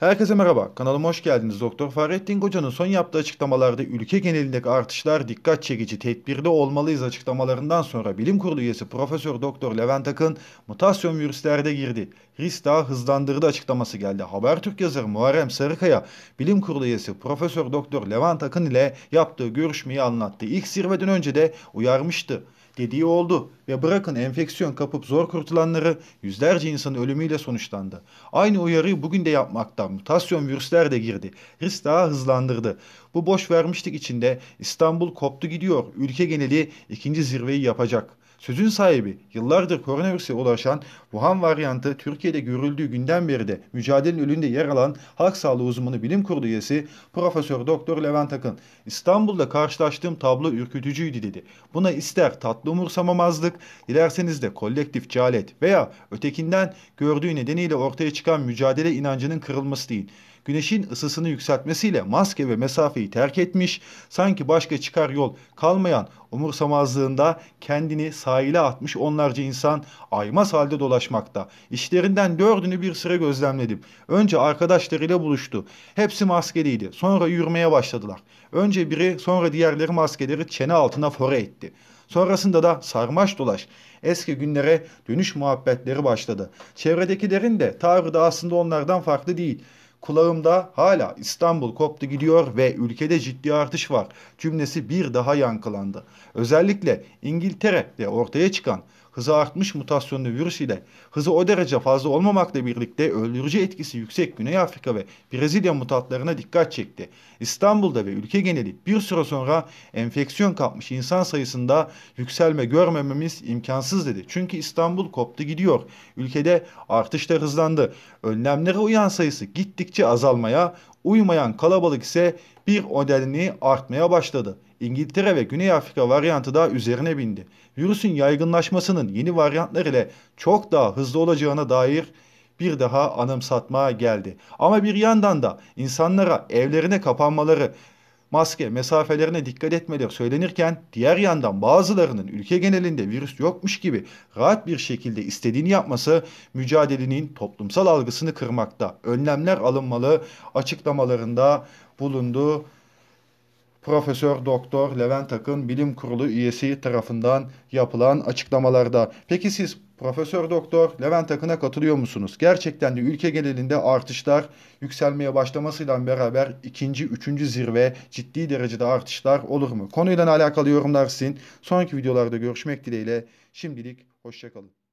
Herkese merhaba, kanalıma hoş geldiniz. Doktor Fahrettin Koca'nın son yaptığı açıklamalarda ülke genelindeki artışlar dikkat çekici, tedbirde olmalıyız açıklamalarından sonra bilim kurulu üyesi Profesör Doktor Levent Akın mutasyon virüslerde girdi. Risk daha hızlandırdı açıklaması geldi. Haber Türk yazarı Muharrem Sarıkaya, bilim kurulu üyesi Profesör Doktor Levent Akın ile yaptığı görüşmeyi anlattı. İlk zirveden önce de uyarmıştı. Dediği oldu ve bırakın enfeksiyon kapıp zor kurtulanları yüzlerce insanın ölümüyle sonuçlandı. Aynı uyarıyı bugün de yapmaktan mutasyon virüsler de girdi. Risk daha hızlandırdı. Bu boş vermişlik içinde İstanbul koptu gidiyor. Ülke geneli ikinci zirveyi yapacak.'' Sözün sahibi yıllardır koronavirüse ulaşan Wuhan varyantı Türkiye'de görüldüğü günden beri de mücadelenin önünde yer alan halk sağlığı uzmanı bilim kurulu üyesi Profesör Doktor Levent Akın İstanbul'da karşılaştığım tablo ürkütücüydü dedi. Buna ister tatlı umursamamazlık, dilerseniz de kolektif cehalet veya ötekinden gördüğü nedeniyle ortaya çıkan mücadele inancının kırılması değil güneşin ısısını yükseltmesiyle maske ve mesafeyi terk etmiş, sanki başka çıkar yol kalmayan umursamazlığında kendini sahile atmış onlarca insan aymaz halde dolaşmakta. İşlerinden dördünü bir süre gözlemledim. Önce arkadaşlarıyla buluştu. Hepsi maskeliydi. Sonra yürümeye başladılar. Önce biri sonra diğerleri maskeleri çene altına fora etti. Sonrasında da sarmaş dolaş eski günlere dönüş muhabbetleri başladı. Çevredekilerin de tavrı da aslında onlardan farklı değil kulağımda hala İstanbul koptu gidiyor ve ülkede ciddi artış var cümlesi bir daha yankılandı. Özellikle İngiltere'de ortaya çıkan hızı artmış mutasyonlu virüs ile hızı o derece fazla olmamakla birlikte öldürücü etkisi yüksek Güney Afrika ve Brezilya mutatlarına dikkat çekti. İstanbul'da ve ülke geneli bir süre sonra enfeksiyon kapmış insan sayısında yükselme görmememiz imkansız dedi. Çünkü İstanbul koptu gidiyor. Ülkede artış da hızlandı. Önlemlere uyan sayısı gittikçe gittikçe azalmaya, uymayan kalabalık ise bir modelini artmaya başladı. İngiltere ve Güney Afrika varyantı da üzerine bindi. Virüsün yaygınlaşmasının yeni varyantlar ile çok daha hızlı olacağına dair bir daha anımsatma geldi. Ama bir yandan da insanlara evlerine kapanmaları maske mesafelerine dikkat etmeleri söylenirken diğer yandan bazılarının ülke genelinde virüs yokmuş gibi rahat bir şekilde istediğini yapması mücadelenin toplumsal algısını kırmakta. Önlemler alınmalı açıklamalarında bulundu. Profesör Doktor Levent Akın Bilim Kurulu üyesi tarafından yapılan açıklamalarda. Peki siz Profesör Doktor Levent Akın'a katılıyor musunuz? Gerçekten de ülke genelinde artışlar yükselmeye başlamasıyla beraber ikinci, üçüncü zirve ciddi derecede artışlar olur mu? Konuyla alakalı yorumlar sizin. Sonraki videolarda görüşmek dileğiyle. Şimdilik hoşçakalın.